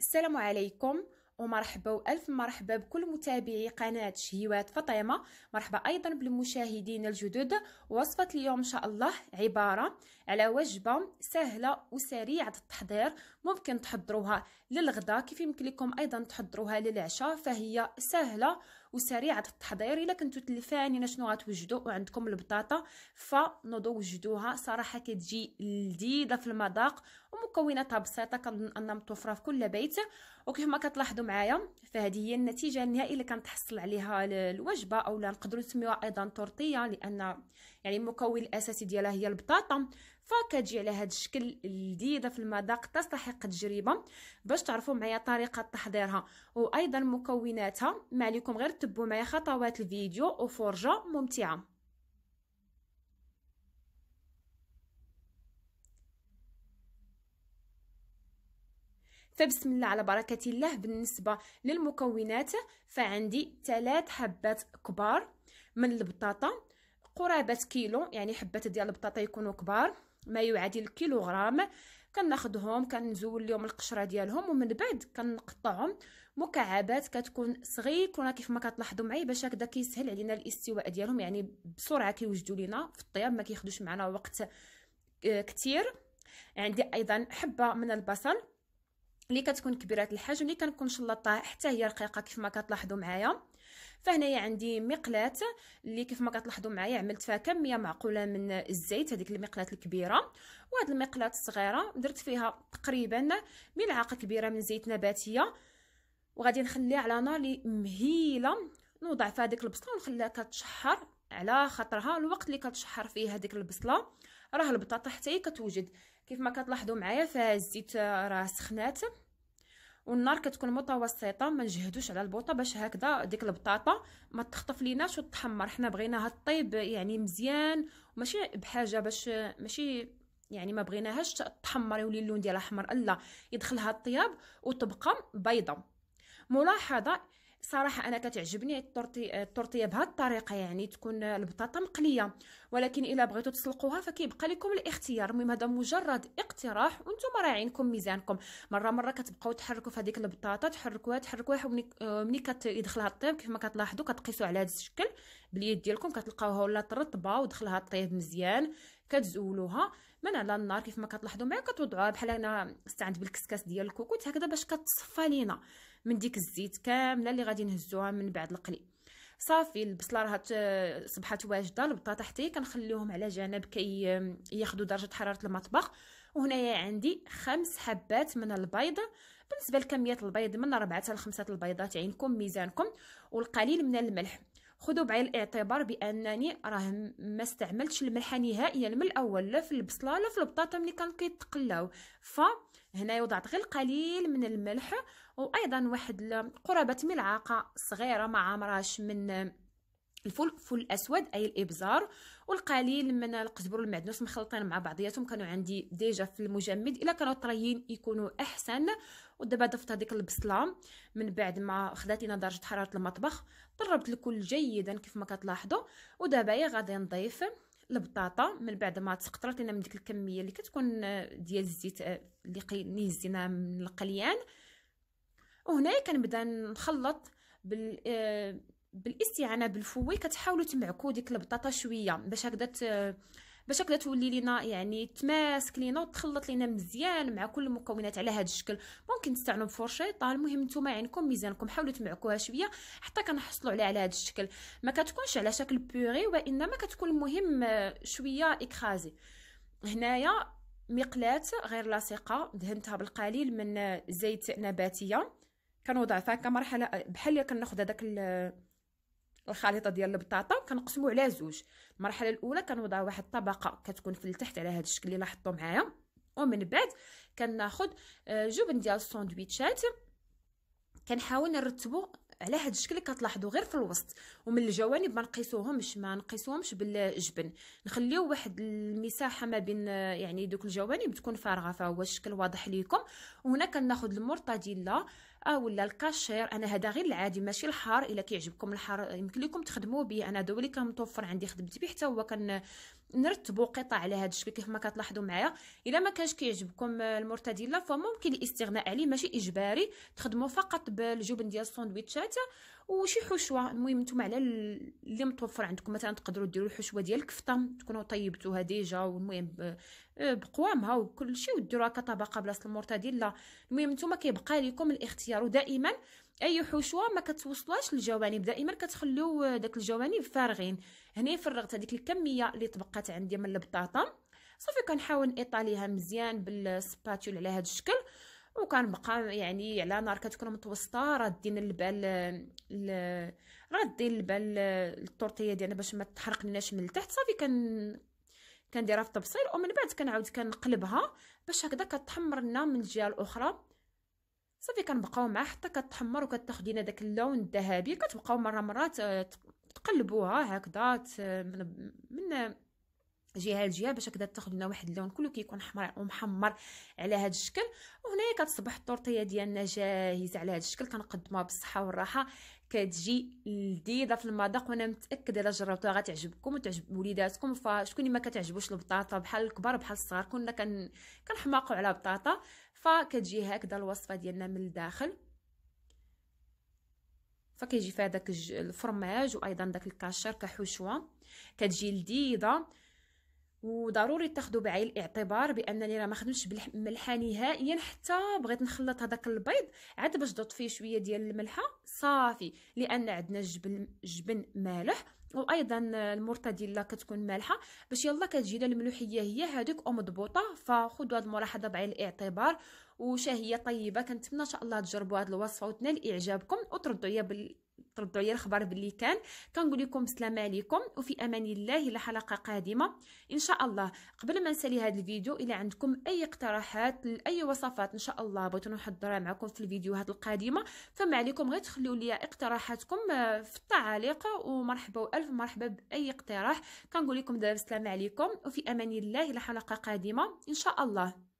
السلام عليكم ومرحبا والف مرحبا بكل متابعي قناه شهيوات فطيمه مرحبا ايضا بالمشاهدين الجدد وصفه اليوم ان شاء الله عباره على وجبه سهله وسريعه التحضير ممكن تحضروها للغدا كيف يمكن لكم ايضا تحضروها للعشاء فهي سهله وسريعه التحضير الا كنتو تلفانين شنو غتوجدوا وعندكم البطاطا فنوضوا وجدوها صراحه كتجي لذيذه في المذاق ومكوناتها بسيطه كنظن انها متوفره في كل بيت وكما كتلاحظوا معايا فهذه هي النتيجه النهائيه اللي كنتحصل عليها الوجبه اولا نقدروا نسميوها ايضا تورتيه لان يعني المكون الاساسي ديالها هي البطاطا فكتجي على هذا الشكل لذيذه في المذاق تستحق التجربه باش تعرفوا معايا طريقه تحضيرها وايضا مكوناتها ما عليكم غير تبوا معايا خطوات الفيديو وفرجه ممتعه فبسم الله على بركة الله بالنسبة للمكونات فعندي ثلاث حبات كبار من البطاطا قرابة كيلو يعني حبات ديال البطاطا يكونوا كبار ما يعادل كيلوغرام كناخذهم كنزول لهم القشره ديالهم ومن بعد كنقطعهم مكعبات كتكون صغيره كيف ما كتلاحظوا معايا باش هكذا كيسهل علينا الاستواء ديالهم يعني بسرعه كيوجدوا لينا في الطياب ما كياخذوش معنا وقت آه، كثير عندي ايضا حبه من البصل اللي كتكون كبيره الحجم اللي كنكون شلطتها حتى هي رقيقه كيف ما كتلاحظوا معايا فهنايا عندي مقلاة اللي كيف ما كتلاحظوا معايا عملت فيها كميه معقوله من الزيت هذيك المقلاة الكبيره وهاد المقلاة الصغيره درت فيها تقريبا ملعقه كبيره من زيت نباتيه وغادي نخليها على نار مهيله نوضع فيها ديك البصله ونخليها كتشحر على خاطرها الوقت اللي كتشحر فيه هذيك البصله راه البطاطا حتى هي كتوجد كيف ما كتلاحظوا معايا فالزيت آه، راه سخنات والنار كتكون متوسطه ما نجهدوش على البوطه باش هكذا ديك البطاطا ما تخطف ليناش وتحمر حنا بغيناها طيب يعني مزيان وماشي بحاجه باش ماشي يعني ما بغيناهاش تحمر يولي اللون ديالها احمر الا يدخلها الطياب وتبقى بيضه ملاحظه صراحه انا كتعجبني التورتي التورتيه بهذه الطريقه يعني تكون البطاطا مقليه ولكن الا بغيتو تسلقوها فكيبقى لكم الاختيار المهم هذا مجرد اقتراح وانتم راعينكم ميزانكم مره مره كتبقاو تحركوا في هذيك البطاطا تحركوها تحركوها ومني ملي كيدخلها الطيب ما كتلاحظوا كتقيسوا على هذا الشكل باليد ديالكم كتلقاوها ولات رطبه ودخلها الطيب مزيان كتزولوها من على النار كيف ما كتلاحظوا معايا كتوضعوها بحال انا استعنت بالكسكاس ديال الكوكوت هكذا باش كتصفى لينا من ديك الزيت كامله اللي غادي نهزوها من بعد القلي صافي البصله راه صبحات واجده البطاطا حتى كنخليهم على جنب كي ياخذوا درجه حراره المطبخ وهنايا عندي خمس حبات من البيض بالنسبه لكميه البيض من 4 حتى 5 البيضات عينكم ميزانكم والقليل من الملح خذوا بعين الاعتبار بانني راه ما استعملتش الملح نهائيا من الاول لا في البصله لا في البطاطا ملي كان كيتقلاو فهنا وضعت غير القليل من الملح وايضا واحد قرابه ملعقه صغيره ما عامراش من الفلفل الاسود اي الابزار والقليل من القزبر والمعدنوس مخلطين مع بعضياتهم كانوا عندي ديجا في المجمد الا كانوا طريين يكونوا احسن ودابا ضفت هذيك البصله من بعد ما خدات لينا درجه حراره المطبخ طربت الكل جيدا كيف ما كتلاحظوا ودابا غادي نضيف البطاطا من بعد ما تسقطرات لنا من ديك الكميه اللي كتكون ديال الزيت آه، اللي هزينا من القليان وهنا كنبدا نخلط بال آه، بالاستعانه بالفوي كتحاولوا تمعكوا ديك البطاطا شويه باش هكذا باش هكذا تولي لينا يعني تماسك لينا وتخلط لينا مزيان مع كل المكونات على هذا الشكل ممكن تستعملوا بفرشيطة المهم نتوما عينكم ميزانكم حاولوا تمعكوها شويه حتى كنحصلوا عليها على هذا الشكل ما كتكونش على شكل بوري وانما كتكون المهم شويه اكرازي هنايا مقلاة غير لاصقه دهنتها بالقليل من زيت نباتيه كنوضع فيها كمرحله بحال كناخذ هذاك الخليطه ديال البطاطا وكنقسموه على زوج المرحله الاولى كنوضع واحد الطبقه كتكون في التحت على هذا الشكل اللي لاحظتوا معايا ومن بعد كناخذ آه، جبن ديال الساندويتشات كنحاول نرتبو على هذا الشكل كتلاحظوا غير في الوسط ومن الجوانب ما نقيسوهمش ما نقيسوهمش بالجبن نخليو واحد المساحه ما بين آه، يعني دوك الجوانب تكون فارغه فهو الشكل واضح ليكم وهنا كناخذ المرتديلا اه ولا الكاشير انا هذا غير العادي ماشي الحار الا كيعجبكم الحار يمكن لكم تخدموا به انا دولي كان متوفر عندي خدمت به حتى هو كان نرتبوا قطع على هذا الشكل كيف ما كتلاحظوا معايا الا ما كانش كيعجبكم المرتديلا فممكن الاستغناء عليه ماشي اجباري تخدموا فقط بالجبن ديال الساندويتشات وشي حشوه المهم نتوما على اللي متوفر عندكم مثلا تقدروا ديروا الحشوه ديال الكفته تكونوا طيبتوها ديجا والمهم آه، بقوامها وكل شيء وديروا هكا طبقه بلاصه لا المهم نتوما كيبقى لكم الاختيار ودائما اي حشوه ما كتوصلوش للجوانب دائما كتخليو داك الجوانب فارغين هنا فرغت هذيك الكميه اللي طبقات عندي من البطاطا صافي كنحاول ايطاليها مزيان بالسباتول على هذا الشكل وكنبقى يعني على نار كتكون متوسطه راه دينا البال ل... دير البال التورتيه ديالنا باش ما تحرقناش من التحت صافي كن كنديرها في الطبسيل ومن بعد كنعاود كنقلبها باش هكذا كتحمر لنا من الجهه الاخرى صافي كنبقاو معها حتى كتحمر وكتاخذ لنا داك اللون الذهبي كتبقاو مره مره آه، تقلبوها هكذا من جهه لجهه باش هكذا تاخذ لنا واحد اللون كله كيكون حمر ومحمر على هذا الشكل وهنايا كتصبح التورتيه ديالنا جاهزه على هذا الشكل كنقدموها بالصحه والراحه كتجي لذيذه في المذاق وانا متاكده الا جربتوها غتعجبكم وتعجب وليداتكم فشكون اللي ما كتعجبوش البطاطا بحال الكبار بحال الصغار كنا كن كنحماقوا على بطاطا فكتجي هكذا الوصفه ديالنا من الداخل فكيجي فيها داك الفرماج وايضا داك الكاشر كحشوه كتجي لذيذه وضروري تاخذوا بعين الاعتبار بانني راه ما خدمتش بالملحه نهائيا حتى بغيت نخلط هذاك البيض عاد باش ضط فيه شويه ديال الملحه صافي لان عندنا الجبن جبن مالح وايضا المرتديلا كتكون مالحه باش يلا كتجينا الملوحيه هي او ومضبوطه فخذوا هذه الملاحظه بعين الاعتبار وشهيه طيبه كنتمنى ان شاء الله تجربوا هذه الوصفه وتنال اعجابكم وتردوا عليا بال تردوا عليا الخبر باللي كان كنقول لكم السلام عليكم وفي امان الله الى حلقه قادمه ان شاء الله قبل ما نسالي هذا الفيديو الى عندكم اي اقتراحات لاي وصفات ان شاء الله بغيت نحضرها معكم في الفيديوهات القادمه فما عليكم غير تخلوا لي اقتراحاتكم آه، في التعاليق ومرحبا والف مرحبا باي اقتراح كنقول لكم دابا السلام عليكم وفي امان الله الى حلقه قادمه ان شاء الله